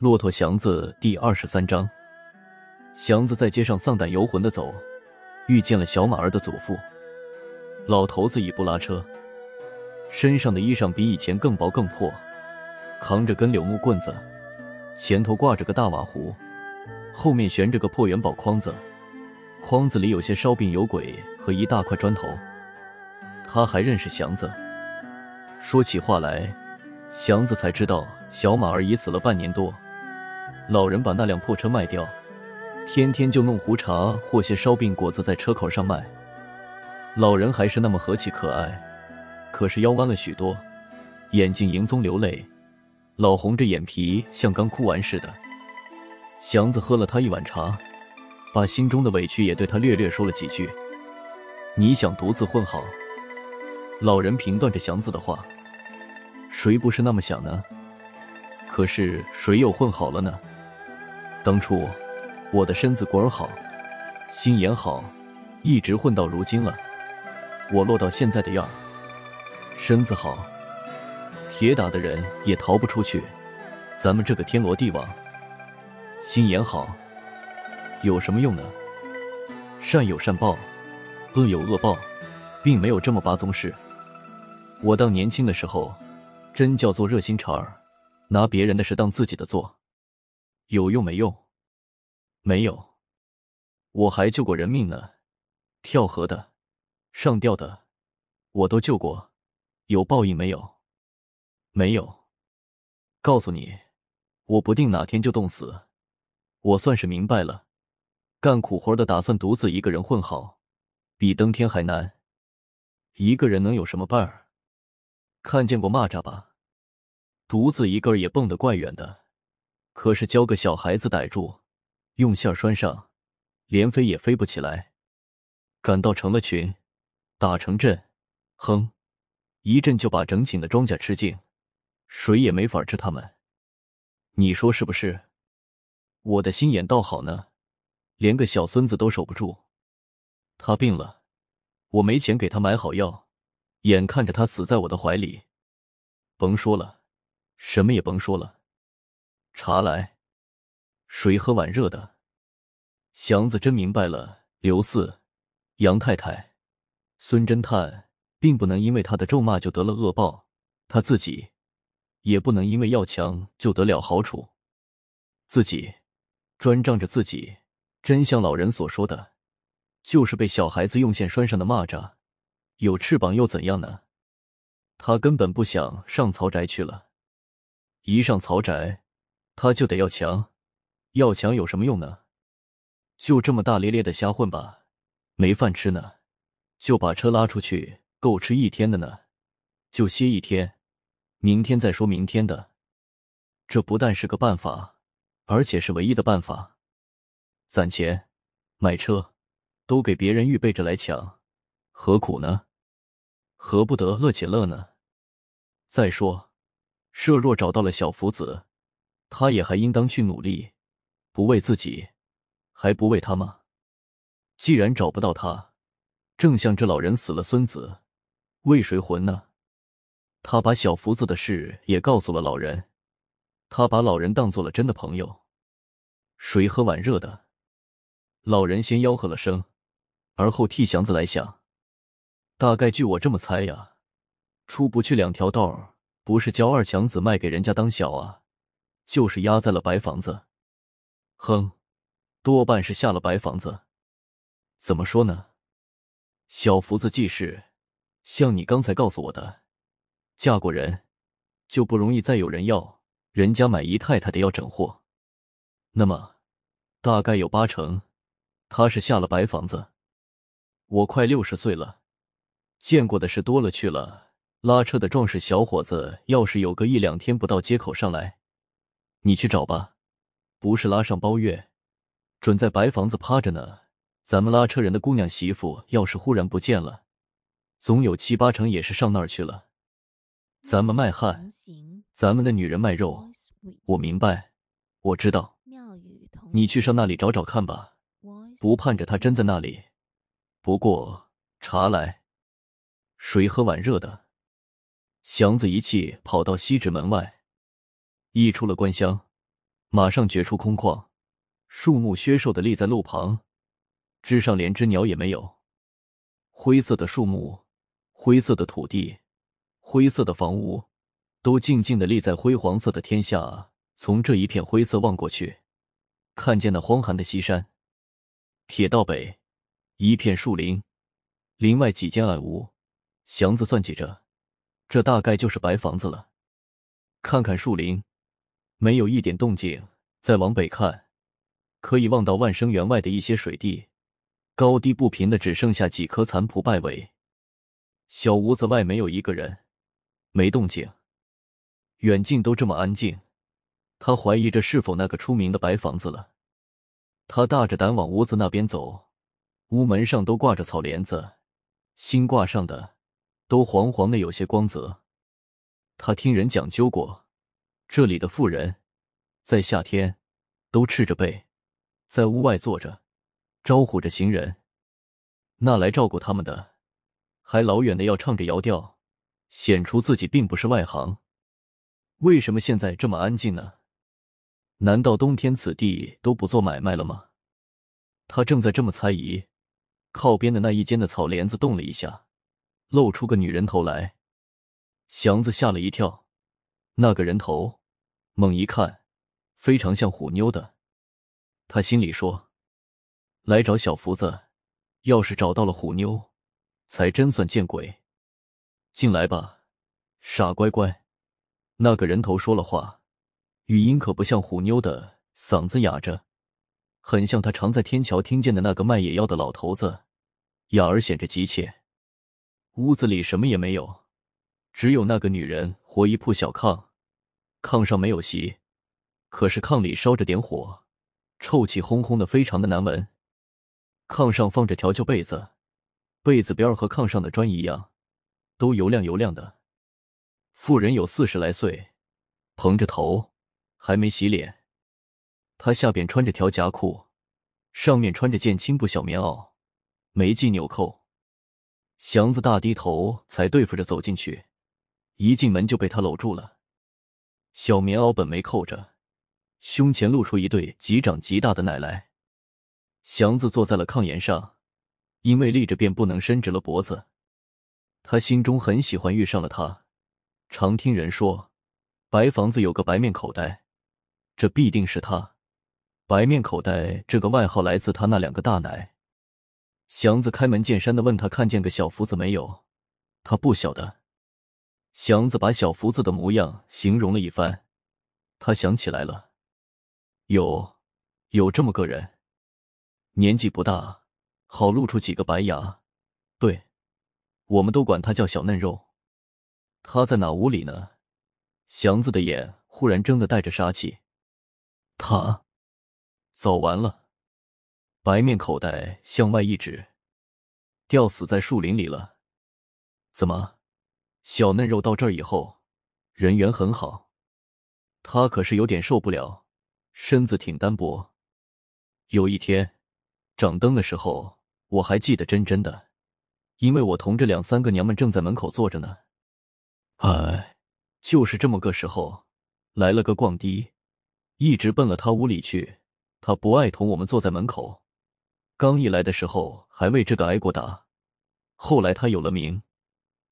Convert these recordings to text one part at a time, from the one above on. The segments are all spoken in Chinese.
《骆驼祥子》第二十三章，祥子在街上丧胆游魂的走，遇见了小马儿的祖父。老头子已不拉车，身上的衣裳比以前更薄更破，扛着根柳木棍子，前头挂着个大瓦壶，后面悬着个破元宝筐子，筐子里有些烧饼、油鬼和一大块砖头。他还认识祥子，说起话来，祥子才知道小马儿已死了半年多。老人把那辆破车卖掉，天天就弄壶茶或些烧饼果子在车口上卖。老人还是那么和气可爱，可是腰弯了许多，眼睛迎风流泪，老红着眼皮，像刚哭完似的。祥子喝了他一碗茶，把心中的委屈也对他略略说了几句。你想独自混好？老人评断着祥子的话，谁不是那么想呢？可是谁又混好了呢？当初我的身子骨儿好，心眼好，一直混到如今了，我落到现在的样身子好，铁打的人也逃不出去，咱们这个天罗地网，心眼好有什么用呢？善有善报，恶有恶报，并没有这么八宗事。我当年轻的时候，真叫做热心肠儿，拿别人的事当自己的做。有用没用？没有，我还救过人命呢，跳河的、上吊的，我都救过。有报应没有？没有。告诉你，我不定哪天就冻死。我算是明白了，干苦活的打算独自一个人混好，比登天还难。一个人能有什么伴儿？看见过蚂蚱吧？独自一个也蹦得怪远的。可是教个小孩子逮住，用线拴上，连飞也飞不起来，赶到成了群，打成阵，哼，一阵就把整寝的庄稼吃净，谁也没法治他们。你说是不是？我的心眼倒好呢，连个小孙子都守不住。他病了，我没钱给他买好药，眼看着他死在我的怀里，甭说了，什么也甭说了。茶来，水喝碗热的。祥子真明白了，刘四、杨太太、孙侦探，并不能因为他的咒骂就得了恶报，他自己也不能因为要强就得了好处。自己专仗着自己，真像老人所说的，就是被小孩子用线拴上的蚂蚱，有翅膀又怎样呢？他根本不想上曹宅去了，一上曹宅。他就得要强，要强有什么用呢？就这么大咧咧的瞎混吧，没饭吃呢，就把车拉出去，够吃一天的呢，就歇一天，明天再说明天的。这不但是个办法，而且是唯一的办法。攒钱买车，都给别人预备着来抢，何苦呢？何不得乐且乐呢？再说，设若找到了小福子。他也还应当去努力，不为自己，还不为他吗？既然找不到他，正像这老人死了孙子，为谁魂呢？他把小福子的事也告诉了老人，他把老人当做了真的朋友。水喝碗热的？老人先吆喝了声，而后替祥子来想。大概据我这么猜呀，出不去两条道儿，不是教二强子卖给人家当小啊？就是压在了白房子，哼，多半是下了白房子。怎么说呢？小福子既是像你刚才告诉我的，嫁过人就不容易再有人要，人家买姨太太的要整货，那么大概有八成他是下了白房子。我快六十岁了，见过的事多了去了。拉车的壮实小伙子，要是有个一两天不到街口上来。你去找吧，不是拉上包月，准在白房子趴着呢。咱们拉车人的姑娘媳妇，要是忽然不见了，总有七八成也是上那儿去了。咱们卖汗，咱们的女人卖肉，我明白，我知道。你去上那里找找看吧，不盼着他真在那里。不过茶来，水喝碗热的。祥子一气跑到西直门外。一出了关厢，马上觉出空旷，树木削瘦的立在路旁，枝上连只鸟也没有。灰色的树木，灰色的土地，灰色的房屋，都静静的立在灰黄色的天下。从这一片灰色望过去，看见那荒寒的西山，铁道北一片树林，林外几间矮屋。祥子算计着，这大概就是白房子了。看看树林。没有一点动静。再往北看，可以望到万生园外的一些水地，高低不平的，只剩下几棵残蒲败苇。小屋子外没有一个人，没动静，远近都这么安静。他怀疑这是否那个出名的白房子了。他大着胆往屋子那边走，屋门上都挂着草帘子，新挂上的，都黄黄的，有些光泽。他听人讲究过。这里的妇人在夏天都赤着背，在屋外坐着，招呼着行人。那来照顾他们的，还老远的要唱着摇调，显出自己并不是外行。为什么现在这么安静呢？难道冬天此地都不做买卖了吗？他正在这么猜疑，靠边的那一间的草帘子动了一下，露出个女人头来，祥子吓了一跳。那个人头。猛一看，非常像虎妞的。他心里说：“来找小福子，要是找到了虎妞，才真算见鬼。”进来吧，傻乖乖。那个人头说了话，语音可不像虎妞的，嗓子哑着，很像他常在天桥听见的那个卖野药的老头子，哑而显着急切。屋子里什么也没有，只有那个女人，活一铺小炕。炕上没有席，可是炕里烧着点火，臭气烘烘的，非常的难闻。炕上放着条旧被子，被子边和炕上的砖一样，都油亮油亮的。妇人有四十来岁，蓬着头，还没洗脸。她下边穿着条夹裤，上面穿着件青布小棉袄，没系纽扣。祥子大低头才对付着走进去，一进门就被他搂住了。小棉袄本没扣着，胸前露出一对极长极大的奶来。祥子坐在了炕沿上，因为立着便不能伸直了脖子。他心中很喜欢遇上了他，常听人说，白房子有个白面口袋，这必定是他。白面口袋这个外号来自他那两个大奶。祥子开门见山的问他看见个小福子没有，他不晓得。祥子把小福子的模样形容了一番，他想起来了，有有这么个人，年纪不大，好露出几个白牙，对，我们都管他叫小嫩肉。他在哪屋里呢？祥子的眼忽然睁得带着杀气。他走完了，白面口袋向外一指，吊死在树林里了。怎么？小嫩肉到这儿以后，人缘很好。他可是有点受不了，身子挺单薄。有一天，掌灯的时候，我还记得真真的，因为我同着两三个娘们正在门口坐着呢。哎，就是这么个时候，来了个逛的，一直奔了他屋里去。他不爱同我们坐在门口。刚一来的时候，还为这个挨过打。后来他有了名。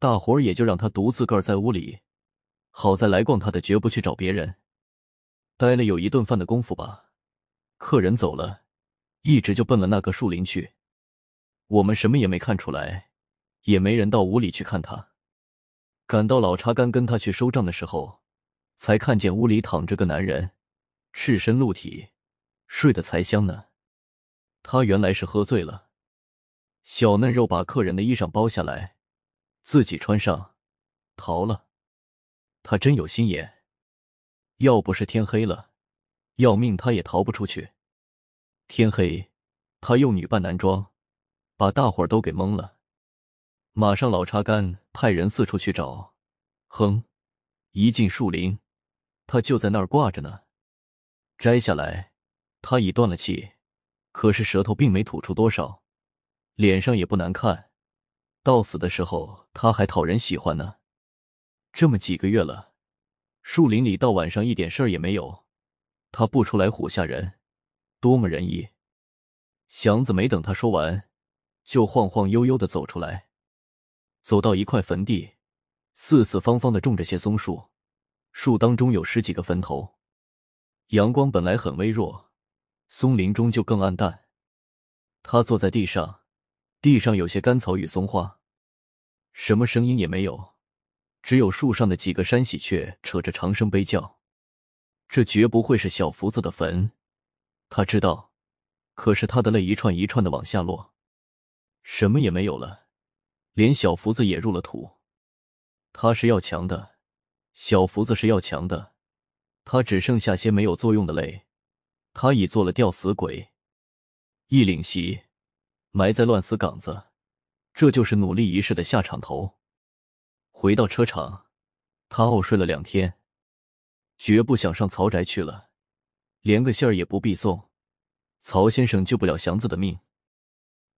大伙儿也就让他独自个儿在屋里。好在来逛他的绝不去找别人，待了有一顿饭的功夫吧。客人走了，一直就奔了那个树林去。我们什么也没看出来，也没人到屋里去看他。赶到老茶干跟他去收账的时候，才看见屋里躺着个男人，赤身露体，睡得才香呢。他原来是喝醉了。小嫩肉把客人的衣裳剥下来。自己穿上，逃了。他真有心眼，要不是天黑了，要命他也逃不出去。天黑，他又女扮男装，把大伙儿都给蒙了。马上老插干派人四处去找，哼，一进树林，他就在那儿挂着呢。摘下来，他已断了气，可是舌头并没吐出多少，脸上也不难看。到死的时候他还讨人喜欢呢，这么几个月了，树林里到晚上一点事儿也没有，他不出来唬吓人，多么仁义！祥子没等他说完，就晃晃悠悠的走出来，走到一块坟地，四四方方的种着些松树，树当中有十几个坟头，阳光本来很微弱，松林中就更暗淡，他坐在地上。地上有些干草与松花，什么声音也没有，只有树上的几个山喜鹊扯着长声悲叫。这绝不会是小福子的坟，他知道，可是他的泪一串一串的往下落，什么也没有了，连小福子也入了土。他是要强的，小福子是要强的，他只剩下些没有作用的泪，他已做了吊死鬼，一领席。埋在乱死岗子，这就是努力一世的下场头。回到车厂，他傲睡了两天，绝不想上曹宅去了，连个信儿也不必送。曹先生救不了祥子的命。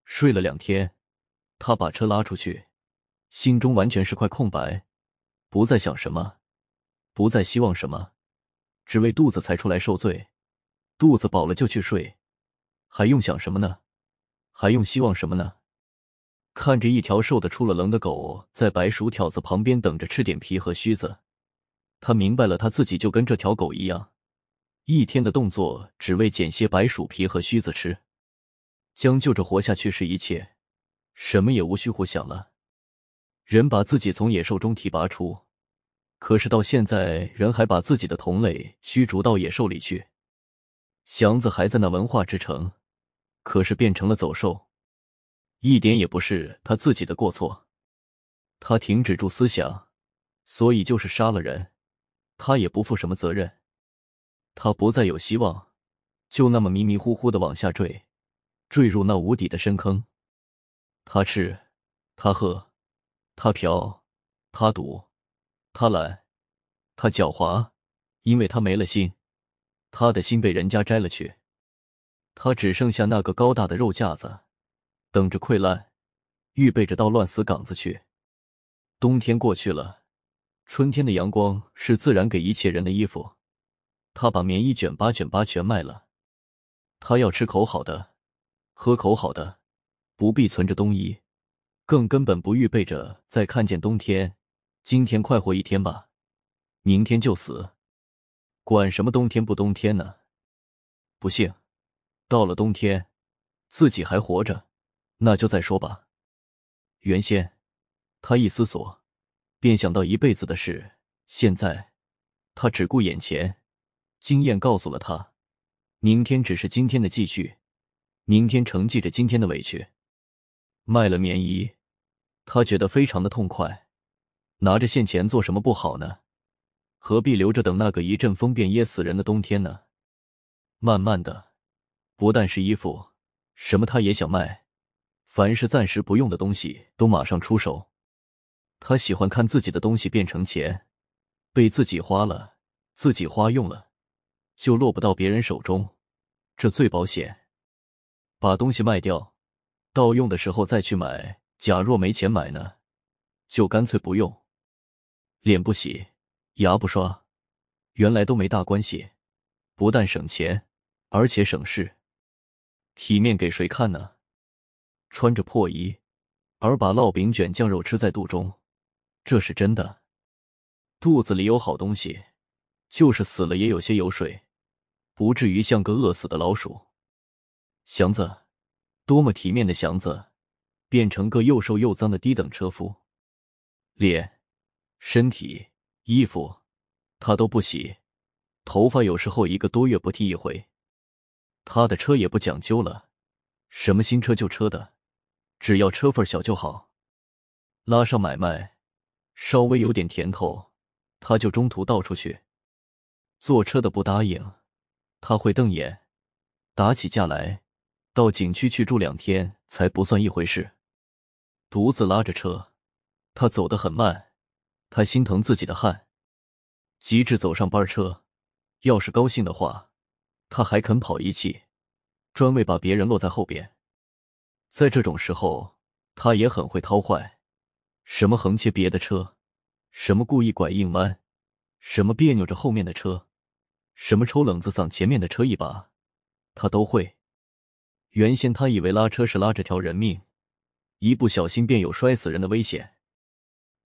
睡了两天，他把车拉出去，心中完全是块空白，不再想什么，不再希望什么，只为肚子才出来受罪，肚子饱了就去睡，还用想什么呢？还用希望什么呢？看着一条瘦的出了棱的狗在白薯条子旁边等着吃点皮和须子，他明白了，他自己就跟这条狗一样，一天的动作只为捡些白薯皮和须子吃，将就着活下去是一切，什么也无需胡想了。人把自己从野兽中提拔出，可是到现在，人还把自己的同类驱逐到野兽里去。祥子还在那文化之城。可是变成了走兽，一点也不是他自己的过错。他停止住思想，所以就是杀了人，他也不负什么责任。他不再有希望，就那么迷迷糊糊的往下坠，坠入那无底的深坑。他吃，他喝，他嫖，他赌，他懒，他狡猾，因为他没了心，他的心被人家摘了去。他只剩下那个高大的肉架子，等着溃烂，预备着到乱死岗子去。冬天过去了，春天的阳光是自然给一切人的衣服。他把棉衣卷八卷八全卖了，他要吃口好的，喝口好的，不必存着冬衣，更根本不预备着再看见冬天。今天快活一天吧，明天就死，管什么冬天不冬天呢？不信。到了冬天，自己还活着，那就再说吧。原先，他一思索，便想到一辈子的事；现在，他只顾眼前。经验告诉了他，明天只是今天的继续，明天承继着今天的委屈。卖了棉衣，他觉得非常的痛快。拿着现钱做什么不好呢？何必留着等那个一阵风便噎死人的冬天呢？慢慢的。不但是衣服，什么他也想卖。凡是暂时不用的东西，都马上出手。他喜欢看自己的东西变成钱，被自己花了，自己花用了，就落不到别人手中，这最保险。把东西卖掉，到用的时候再去买。假若没钱买呢，就干脆不用。脸不洗，牙不刷，原来都没大关系。不但省钱，而且省事。体面给谁看呢？穿着破衣，而把烙饼卷酱肉吃在肚中，这是真的。肚子里有好东西，就是死了也有些油水，不至于像个饿死的老鼠。祥子，多么体面的祥子，变成个又瘦又脏的低等车夫。脸、身体、衣服，他都不洗，头发有时候一个多月不剃一回。他的车也不讲究了，什么新车旧车的，只要车份小就好。拉上买卖，稍微有点甜头，他就中途倒出去。坐车的不答应，他会瞪眼，打起架来。到景区去住两天才不算一回事。独自拉着车，他走得很慢，他心疼自己的汗。急着走上班车，要是高兴的话。他还肯跑一气，专为把别人落在后边。在这种时候，他也很会掏坏，什么横切别的车，什么故意拐硬弯，什么别扭着后面的车，什么抽冷子搡前面的车一把，他都会。原先他以为拉车是拉着条人命，一不小心便有摔死人的危险。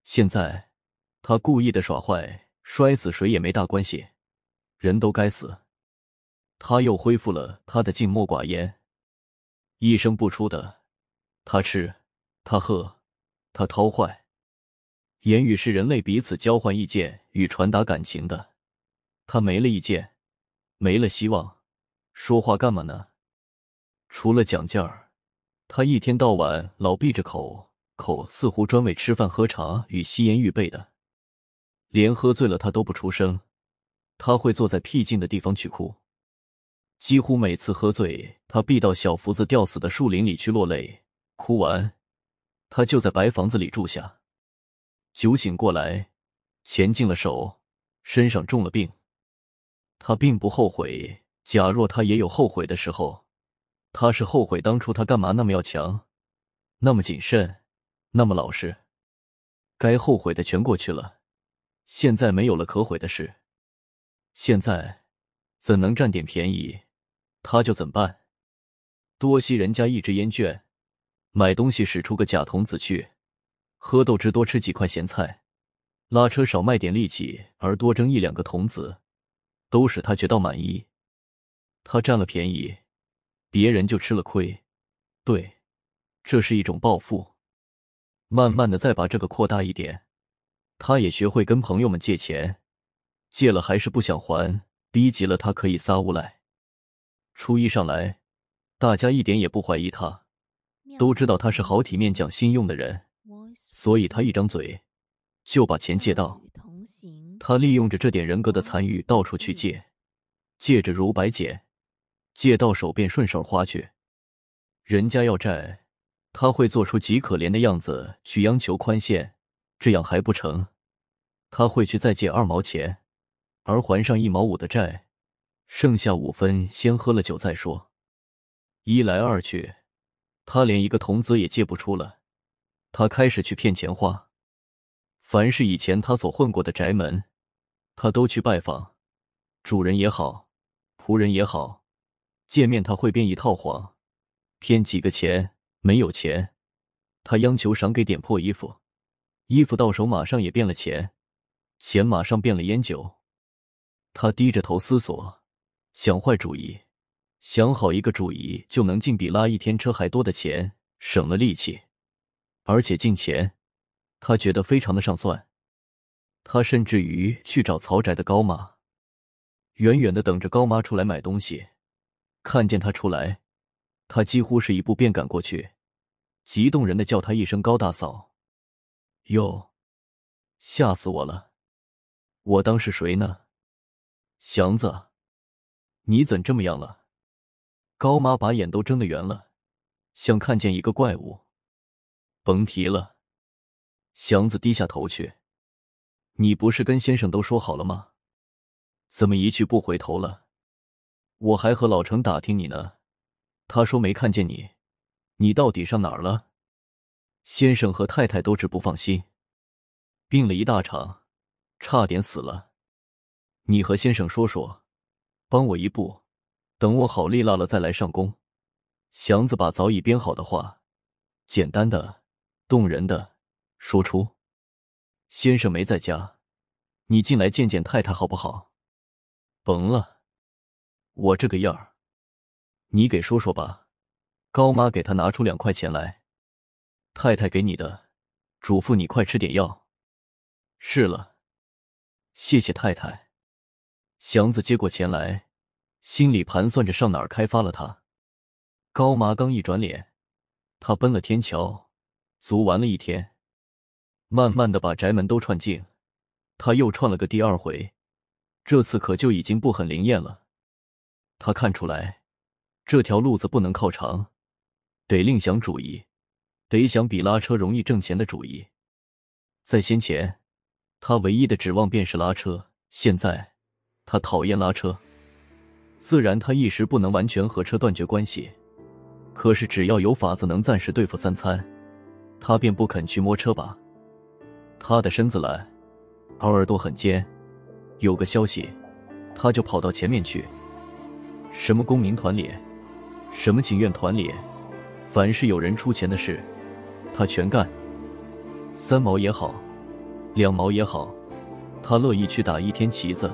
现在他故意的耍坏，摔死谁也没大关系，人都该死。他又恢复了他的静默寡言，一声不出的。他吃，他喝，他掏坏。言语是人类彼此交换意见与传达感情的。他没了意见，没了希望，说话干嘛呢？除了讲价儿，他一天到晚老闭着口，口似乎专为吃饭、喝茶与吸烟预备的。连喝醉了他都不出声，他会坐在僻静的地方去哭。几乎每次喝醉，他必到小福子吊死的树林里去落泪。哭完，他就在白房子里住下。酒醒过来，钱进了手，身上中了病，他并不后悔。假若他也有后悔的时候，他是后悔当初他干嘛那么要强，那么谨慎，那么老实。该后悔的全过去了，现在没有了可悔的事。现在怎能占点便宜？他就怎办？多吸人家一支烟卷，买东西使出个假童子去，喝豆汁多吃几块咸菜，拉车少卖点力气而多挣一两个童子，都使他觉得满意。他占了便宜，别人就吃了亏。对，这是一种报复。慢慢的，再把这个扩大一点，他也学会跟朋友们借钱，借了还是不想还，逼急了他可以撒无赖。初一上来，大家一点也不怀疑他，都知道他是好体面、讲信用的人，所以他一张嘴就把钱借到。他利用着这点人格的残余，到处去借，借着如白捡，借到手便顺手花去。人家要债，他会做出极可怜的样子去央求宽限，这样还不成，他会去再借二毛钱，而还上一毛五的债。剩下五分，先喝了酒再说。一来二去，他连一个童子也借不出了。他开始去骗钱花。凡是以前他所混过的宅门，他都去拜访。主人也好，仆人也好，见面他会编一套谎，骗几个钱。没有钱，他央求赏给点破衣服。衣服到手，马上也变了钱。钱马上变了烟酒。他低着头思索。想坏主意，想好一个主意就能进比拉一天车还多的钱，省了力气，而且进钱，他觉得非常的上算。他甚至于去找曹宅的高妈，远远的等着高妈出来买东西，看见她出来，他几乎是一步便赶过去，激动人的叫她一声高大嫂。哟，吓死我了，我当是谁呢？祥子。你怎这么样了？高妈把眼都睁得圆了，像看见一个怪物。甭提了，祥子低下头去。你不是跟先生都说好了吗？怎么一去不回头了？我还和老程打听你呢，他说没看见你。你到底上哪儿了？先生和太太都直不放心。病了一大场，差点死了。你和先生说说。帮我一步，等我好利落了再来上工。祥子把早已编好的话，简单的、动人的说出。先生没在家，你进来见见太太好不好？甭了，我这个样儿，你给说说吧。高妈给他拿出两块钱来，太太给你的，嘱咐你快吃点药。是了，谢谢太太。祥子接过钱来，心里盘算着上哪儿开发了他。高麻刚一转脸，他奔了天桥，足玩了一天，慢慢的把宅门都串净。他又串了个第二回，这次可就已经不很灵验了。他看出来这条路子不能靠长，得另想主意，得想比拉车容易挣钱的主意。在先前，他唯一的指望便是拉车，现在。他讨厌拉车，自然他一时不能完全和车断绝关系。可是只要有法子能暂时对付三餐，他便不肯去摸车把。他的身子懒，耳朵很尖，有个消息，他就跑到前面去。什么公民团里，什么请愿团里，凡是有人出钱的事，他全干。三毛也好，两毛也好，他乐意去打一天旗子。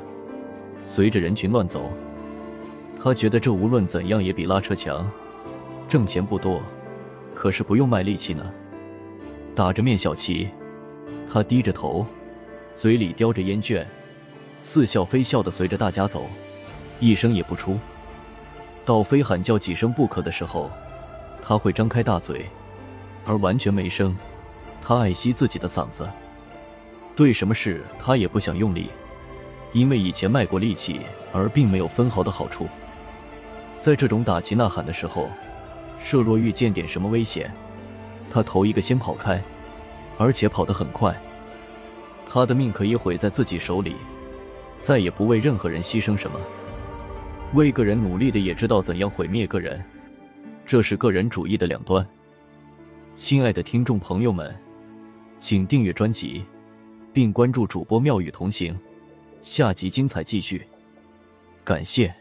随着人群乱走，他觉得这无论怎样也比拉车强。挣钱不多，可是不用卖力气呢。打着面小旗，他低着头，嘴里叼着烟卷，似笑非笑的随着大家走，一声也不出。到非喊叫几声不可的时候，他会张开大嘴，而完全没声。他爱惜自己的嗓子，对什么事他也不想用力。因为以前卖过力气，而并没有分毫的好处。在这种打击呐喊的时候，设若遇见点什么危险，他头一个先跑开，而且跑得很快。他的命可以毁在自己手里，再也不为任何人牺牲什么。为个人努力的也知道怎样毁灭个人，这是个人主义的两端。亲爱的听众朋友们，请订阅专辑，并关注主播妙语同行。下集精彩继续，感谢。